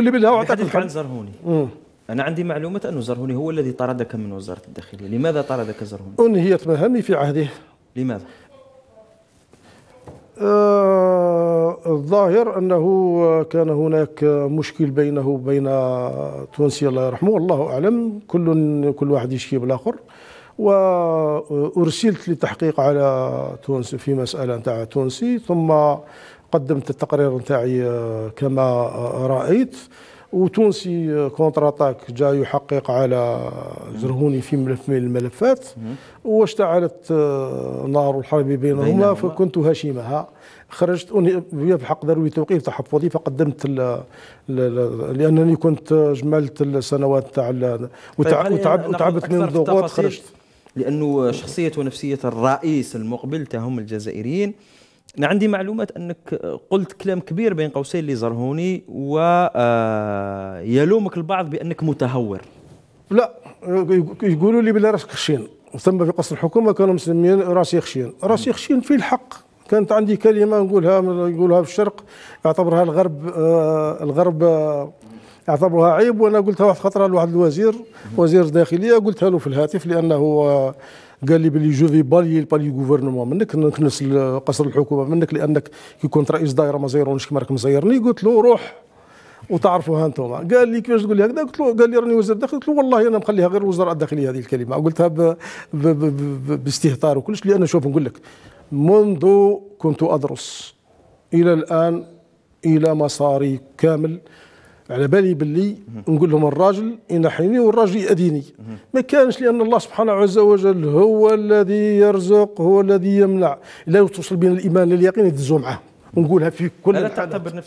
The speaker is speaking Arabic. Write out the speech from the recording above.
اللي بدها واعطتك عن زرهوني انا عندي معلومه انه زرهوني هو الذي طردك من وزاره الداخليه لماذا طردك زرهوني انهيت مهامي في عهده لماذا آه الظاهر انه كان هناك مشكل بينه وبين تونسي الله يرحمه الله اعلم كل كل واحد يشكي بالاخر وارسلت لتحقيق على تونس في مساله نتاع تونسي ثم قدمت التقرير نتاعي آه، كما آه، رايت وتونسي آه، كونتر اتاك جاء يحقق على زرهوني في ملف من الملفات واشتعلت نار الحرب بينهما فكنت هاشمها خرجت بحق ذروي توقيف تحفظي فقدمت ل... ل... ل... لانني كنت جملت السنوات تاع طيب، وتعب... وتعبت من الضغوط خرجت لانه شخصيه ونفسيه الرئيس المقبل تهم الجزائريين انا عندي معلومات انك آه، قلت كلام كبير بين قوسين اللي زرهوني ويلومك آه، البعض بانك متهور لا يقولوا لي بلي راسك خشين ثم في قصر الحكومه كانوا مسميين راسي خشين راسي خشين في الحق كانت عندي كلمه نقولها نقولها في الشرق يعتبرها الغرب آه الغرب آه اعتبروها عيب وانا قلتها واحد خطره لواحد الوزير وزير الداخليه قلتها له في الهاتف لانه آه قال لي بلي جو في بالي بالي غوفرنمون منك نكنس قصر الحكومه منك لانك كي كنت رئيس دائره ما زيرونيش كما راك مزيرني قلت له روح وتعرفوها انتم قال لي كيفاش تقول لي هكذا قلت له قال لي راني وزير الداخليه قلت له والله انا مخليها غير وزراء الداخليه هذه الكلمه قلتها ب... ب... ب... باستهتار وكلش لان شوف نقول لك منذ كنت ادرس الى الان الى مصاري كامل على بالي باللي نقول لهم الراجل ينحيني والراجل يأذيني ما كانش لأن الله سبحانه عز وجل هو الذي يرزق هو الذي يمنع لا توصل بين الإيمان لليقين يدزوا معاه ونقولها في كل لا تعتبر نفسك